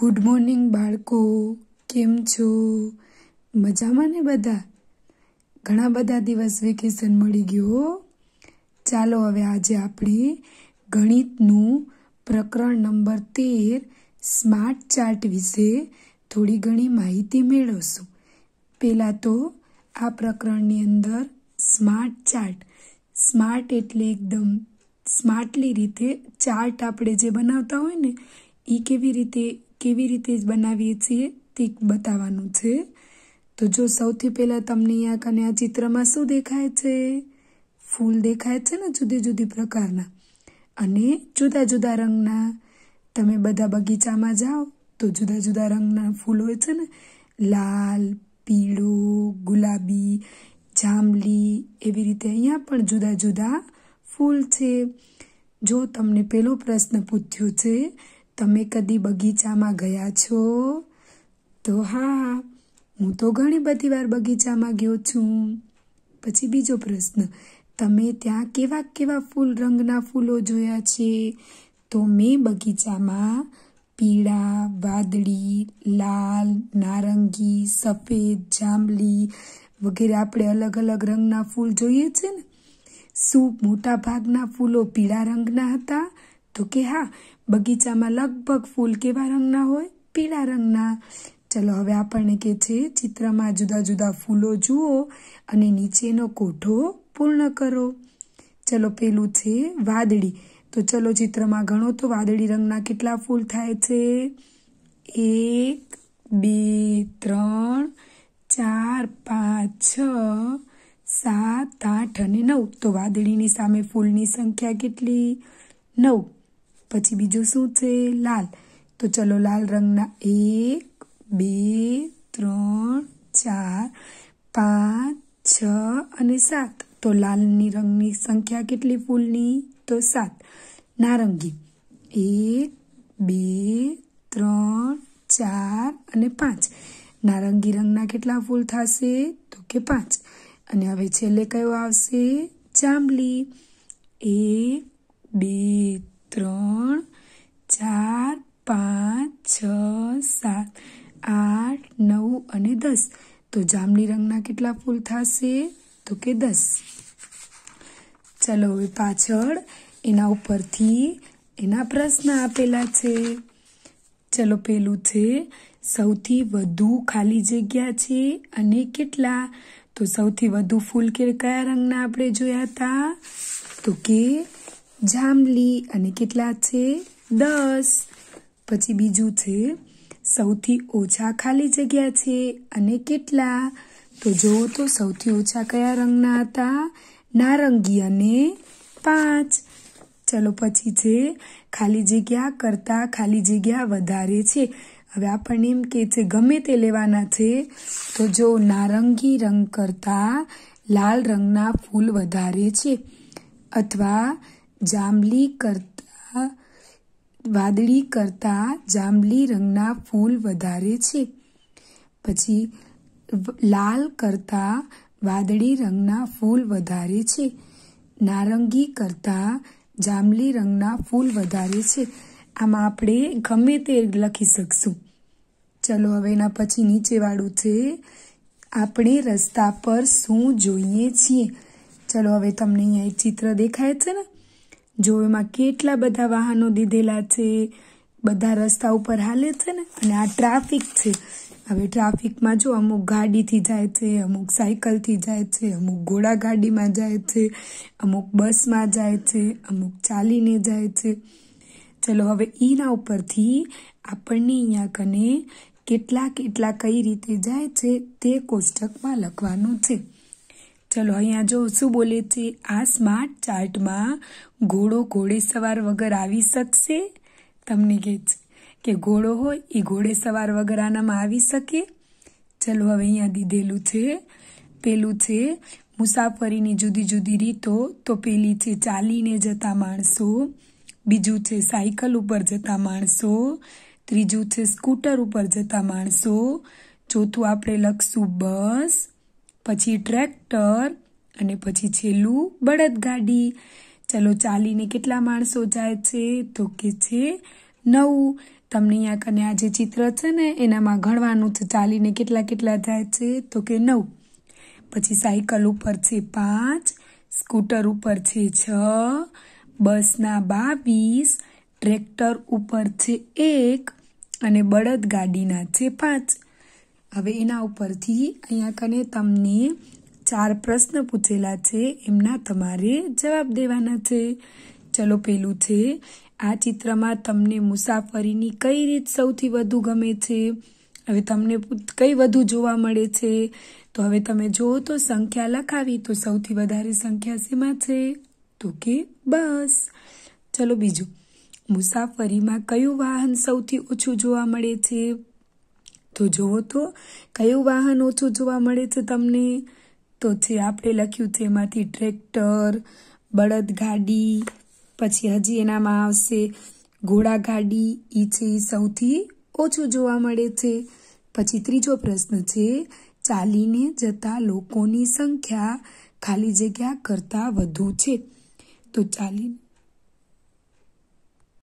good morning બાળકો કેમ છો મજામાં ને બધા ઘણા બધા દિવસ વેકેશન મળી ગયો ચાલો હવે આજે આપણે ગણિતનું પ્રકરણ નંબર તેર સ્માર્ટ ચાર્ટ વિશે થોડી ઘણી માહિતી મેળવશું પહેલાં તો આ પ્રકરણની અંદર સ્માર્ટ ચાર્ટ સ્માર્ટ એટલે એકદમ સ્માર્ટલી રીતે ચાર્ટ આપણે જે બનાવતા હોય ને એ કેવી રીતે કેવી રીતે બનાવીએ છીએ તે બતાવવાનું છે તો જો સૌથી પહેલાં તમને આ કને આ ચિત્રમાં શું દેખાય છે ફૂલ દેખાય છે ને જુદી જુદી પ્રકારના અને જુદા જુદા રંગના તમે બધા બગીચામાં જાઓ તો જુદા જુદા રંગના ફૂલ હોય છે ને લાલ પીળો ગુલાબી જાંબલી એવી રીતે અહીંયા પણ જુદા જુદા ફૂલ છે જો તમને પહેલો પ્રશ્ન પૂછ્યો છે તમે કદી બગીચામાં ગયા છો તો હા હું તો ઘણી બધી વાર બગીચામાં ગયો છું પછી બીજો પ્રશ્ન તમે ત્યાં કેવા કેવા ફૂલ રંગના ફૂલો જોયા છે તો મેં બગીચામાં પીળા વાદળી લાલ નારંગી સફેદ જાંબલી વગેરે આપણે અલગ અલગ રંગના ફૂલ જોઈએ છે ને શું મોટા ભાગના ફૂલો પીળા રંગના હતા તો કે હા બગીચામાં લગભગ ફૂલ કેવા રંગના હોય પીળા રંગના ચલો હવે આપણને કે છે ચિત્રમાં જુદા જુદા ફૂલો જુઓ અને નીચેનો કોઠો પૂર્ણ કરો ચલો પેલું છે વાદળી તો ચલો ચિત્રમાં ગણો તો વાદળી રંગના કેટલા ફૂલ થાય છે એક બે ત્રણ ચાર પાંચ છ સાત આઠ અને નવ તો વાદળીની સામે ફૂલની સંખ્યા કેટલી નવ પછી બીજો શું છે લાલ તો ચલો લાલ રંગના એક બે ત્રણ ચાર પાંચ છ અને સાત તો લાલની રંગની સંખ્યા કેટલી ફૂલની તો સાત નારંગી એક બે ત્રણ ચાર અને પાંચ નારંગી રંગના કેટલા ફૂલ થશે તો કે પાંચ અને હવે છેલ્લે કયો આવશે જાંબલી એક બે ત્રણ ચાર પાંચ છ સાત આઠ નવ અને દસ તો જામની રંગના કેટલા ફૂલ થશે તો કે દસ ચલો હવે પાછળ એના ઉપરથી એના પ્રશ્ન આપેલા છે ચલો પેલું છે સૌથી વધુ ખાલી જગ્યા છે અને કેટલા તો સૌથી વધુ ફૂલ કે કયા રંગના આપણે જોયા હતા તો કે જાંબલી અને કેટલા છે દસ પછી બીજું છે સૌથી ઓછા ખાલી જગ્યા છે અને કેટલા તો જુઓ તો સૌથી ઓછા કયા રંગના હતા નારંગી અને પાંચ ચલો પછી છે ખાલી જગ્યા કરતાં ખાલી જગ્યા વધારે છે હવે આપણને એમ કે છે ગમે તે લેવાના છે તો જો નારંગી રંગ કરતાં લાલ રંગના ફૂલ વધારે છે અથવા જાંબલી કરતા વાદળી કરતા જાંબલી રંગના ફૂલ વધારે છે પછી લાલ કરતા વાદળી રંગના ફૂલ વધારે છે નારંગી કરતા જાંબલી રંગના ફૂલ વધારે છે આમાં આપણે ગમે તે લખી શકશું ચલો હવે એના પછી નીચેવાળું છે આપણે રસ્તા પર શું જોઈએ છીએ ચલો હવે તમને અહીંયા એક ચિત્ર દેખાય છે ને જો એમાં કેટલા બધા વાહનો દીધેલા છે બધા રસ્તા ઉપર હાલે છે ને અને આ ટ્રાફિક છે હવે ટ્રાફિકમાં જો અમુક ગાડીથી જાય છે અમુક સાયકલથી જાય છે અમુક ઘોડા ગાડીમાં જાય છે અમુક બસમાં જાય છે અમુક ચાલીને જાય છે ચલો હવે એના ઉપરથી આપણને અહીંયા કને કેટલા કેટલા કઈ રીતે જાય છે તે કોષ્ટકમાં લખવાનું છે ચલો અહીંયા જો શું બોલે છે આ સ્માર્ટ ચાર્ટમાં ઘોડો ઘોડે સવાર વગર આવી શકશે તમને કહે છે કે ઘોડો હોય એ ઘોડે સવાર વગર આનામાં આવી શકે ચલો હવે અહીંયા દીધેલું છે પેલું છે મુસાફરીની જુદી જુદી રીતો તો પેલી છે ચાલીને જતા માણસો બીજું છે સાયકલ ઉપર જતા માણસો ત્રીજું છે સ્કૂટર ઉપર જતા માણસો ચોથું આપણે લખશું બસ પછી ટ્રેક્ટર અને પછી છેલ્લું બળદગાડી ચલો ચાલીને કેટલા માણસો જાય છે તો કે છે નવું તમને અહીંયા કને આ જે ચિત્ર છે ને એનામાં ગણવાનું છે ચાલીને કેટલા કેટલા જાય છે તો કે નવ પછી સાયકલ ઉપર છે પાંચ સ્કૂટર ઉપર છે છ બસના બાવીસ ટ્રેક્ટર ઉપર છે એક અને બળદગાડીના છે પાંચ હવે એના ઉપરથી અહીંયા કને તમને ચાર પ્રશ્ન પૂછેલા છે એમના તમારે જવાબ દેવાના છે ચલો પેલું છે આ ચિત્રમાં તમને મુસાફરીની કઈ રીત સૌથી વધુ ગમે છે હવે તમને કઈ વધુ જોવા મળે છે તો હવે તમે જુઓ તો સંખ્યા લખાવી તો સૌથી વધારે સંખ્યા શેમાં છે તો કે બસ ચલો બીજું મુસાફરીમાં કયું વાહન સૌથી ઓછું જોવા મળે છે તો જુઓ તો કયું વાહન ઓછું જોવા મળે છે તમને તો જે આપણે લખ્યું છે એમાંથી ટ્રેક્ટર બળદગાડી પછી હજી એનામાં આવશે ઘોડાગાડી એ છે એ સૌથી ઓછું જોવા મળે છે પછી ત્રીજો પ્રશ્ન છે ચાલીને જતા લોકોની સંખ્યા ખાલી જગ્યા કરતાં વધુ છે તો ચાલીને